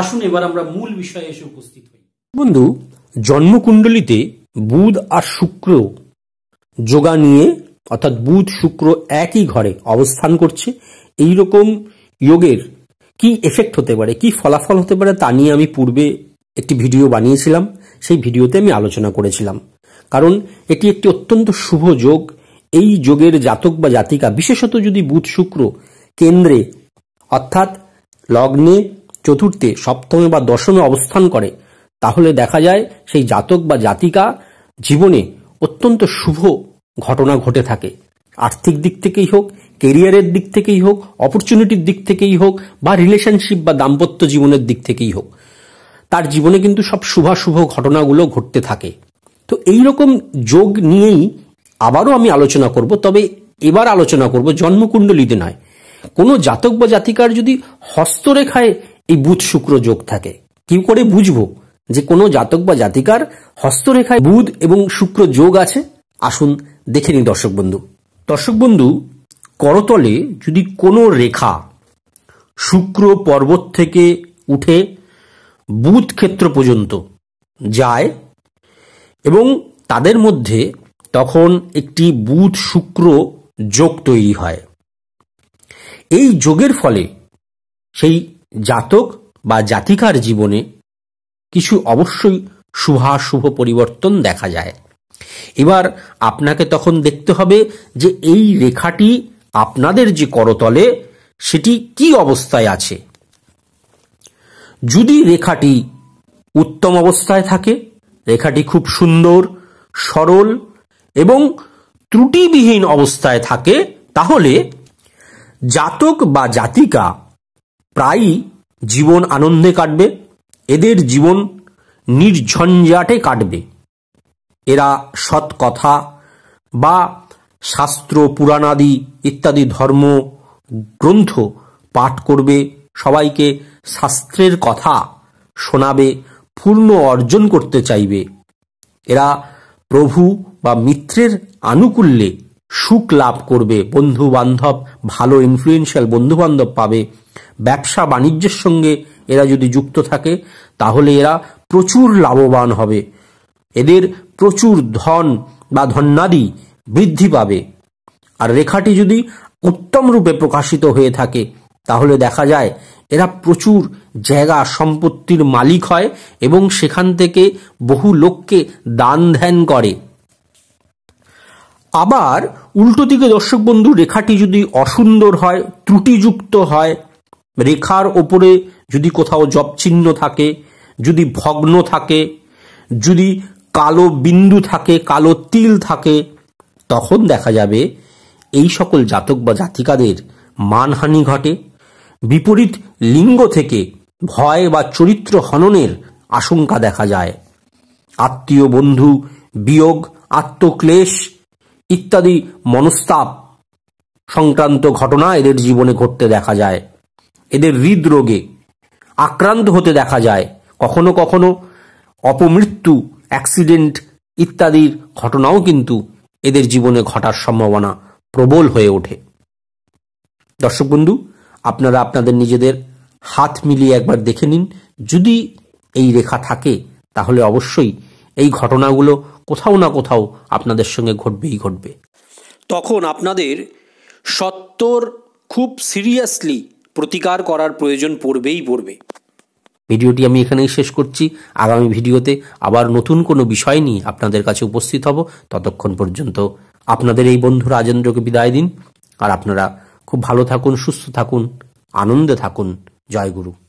আসুন এবার আমরা মূল বিষয়ে এসে উপস্থিত হই বন্ধু জন্মকুণ্ডলিতে বুধ আর শুক্র যোগা নিয়ে অর্থাৎ বুধ শুক্র একই ঘরে অবস্থান করছে এই রকম যোগের কি এফেক্ট হতে পারে কি ফলাফল হতে পারে তা নিয়ে আমি পূর্বে একটি ভিডিও বানিয়েছিলাম সেই ভিডিওতে আমি আলোচনা করেছিলাম কারণ এটি একটি অত্যন্ত শুভ যোগ এই যোগের জাতক বা জাতিকা বিশেষত যদি বুধ শুক্র কেন্দ্রে অর্থাৎ লগ্নে চতুর্থে সপ্তমে বা দশমে অবস্থান করে তাহলে দেখা যায় সেই জাতক বা জাতিকা জীবনে অত্যন্ত শুভ ঘটনা ঘটে থাকে আর্থিক দিক থেকেই হোক কেরিয়ারের দিক থেকেই হোক অপরচুনিটির দিক থেকেই হোক বা রিলেশনশিপ বা দাম্পত্য জীবনের দিক থেকেই হোক তার জীবনে কিন্তু সব শুভাশুভ ঘটনাগুলো ঘটতে থাকে তো এই রকম যোগ নিয়েই আবারও আমি আলোচনা করব তবে এবার আলোচনা করব জন্মকুণ্ডলীতে নয় কোনো জাতক বা জাতিকার যদি হস্তরেখায় এই বুধ শুক্র যোগ থাকে কি করে বুঝবো যে কোনো জাতক বা জাতিকার হস্তরেখায় বুধ এবং শুক্র যোগ আছে আসুন দেখে নিই দর্শক বন্ধু দর্শক বন্ধু করতলে যদি কোনো রেখা শুক্র পর্বত থেকে উঠে বুধ ক্ষেত্র পর্যন্ত যায় এবং তাদের মধ্যে তখন একটি বুধ শুক্র যোগ তৈরি হয় এই যোগের ফলে সেই জাতক বা জাতিকার জীবনে কিছু অবশ্যই শুভাশুভ পরিবর্তন দেখা যায় এবার আপনাকে তখন দেখতে হবে যে এই রেখাটি আপনাদের যে করতলে সেটি কি অবস্থায় আছে যদি রেখাটি উত্তম অবস্থায় থাকে রেখাটি খুব সুন্দর সরল এবং ত্রুটিবিহীন অবস্থায় থাকে তাহলে জাতক বা জাতিকা প্রায়ই জীবন আনন্দে কাটবে এদের জীবন নির্ঝঞ্ঝাটে কাটবে এরা সৎ কথা বা শাস্ত্র পুরাণাদি ইত্যাদি ধর্ম গ্রন্থ পাঠ করবে সবাইকে শাস্ত্রের কথা শোনাবে পূর্ণ অর্জন করতে চাইবে এরা প্রভু বা মিত্রের আনুকূল্যে সুখ লাভ করবে বন্ধু বান্ধব ভালো ইনফ্লুয়েন্সিয়াল বন্ধু বান্ধব পাবে ব্যবসা বাণিজ্যের সঙ্গে এরা যদি যুক্ত থাকে তাহলে এরা প্রচুর লাভবান হবে এদের প্রচুর ধন বা ধন্যাদি বৃদ্ধি পাবে আর রেখাটি যদি উত্তম রূপে প্রকাশিত হয়ে থাকে তাহলে দেখা যায় এরা প্রচুর জায়গা সম্পত্তির মালিক হয় এবং সেখান থেকে বহু লোককে দান ধ্যান করে আবার উল্টো দিকে দর্শক বন্ধু রেখাটি যদি অসুন্দর হয় ত্রুটিযুক্ত হয় রেখার ওপরে যদি কোথাও জব চিহ্ন থাকে যদি ভগ্ন থাকে যদি কালো বিন্দু থাকে কালো তিল থাকে তখন দেখা যাবে এই সকল জাতক বা জাতিকাদের মানহানি ঘটে বিপরীত লিঙ্গ থেকে ভয় বা চরিত্র হননের আশঙ্কা দেখা যায় আত্মীয় বন্ধু বিয়োগ আত্মক্লেশ ইত্যাদি মনস্তাপ সংক্রান্ত ঘটনা এদের জীবনে ঘটতে দেখা যায় এদের হৃদরোগে আক্রান্ত হতে দেখা যায় কখনো কখনো অপমৃত্যু অ্যাক্সিডেন্ট ইত্যাদির ঘটনাও কিন্তু এদের জীবনে ঘটার সম্ভাবনা প্রবল হয়ে ওঠে দর্শক বন্ধু আপনারা আপনাদের নিজেদের হাত মিলিয়ে একবার দেখে নিন যদি এই রেখা থাকে তাহলে অবশ্যই এই ঘটনাগুলো কোথাও না কোথাও আপনাদের সঙ্গে ঘটবেই ঘটবে তখন আপনাদের সত্তর খুব সিরিয়াসলি প্রতিকার করার প্রয়োজন পড়বেই পড়বে ভিডিওটি আমি এখানেই শেষ করছি আগামী ভিডিওতে আবার নতুন কোনো বিষয় নিয়ে আপনাদের কাছে উপস্থিত হব ততক্ষণ পর্যন্ত আপনাদের এই বন্ধু রাজেন্দ্রকে বিদায় দিন আর আপনারা খুব ভালো থাকুন সুস্থ থাকুন আনন্দে থাকুন জয় গুরু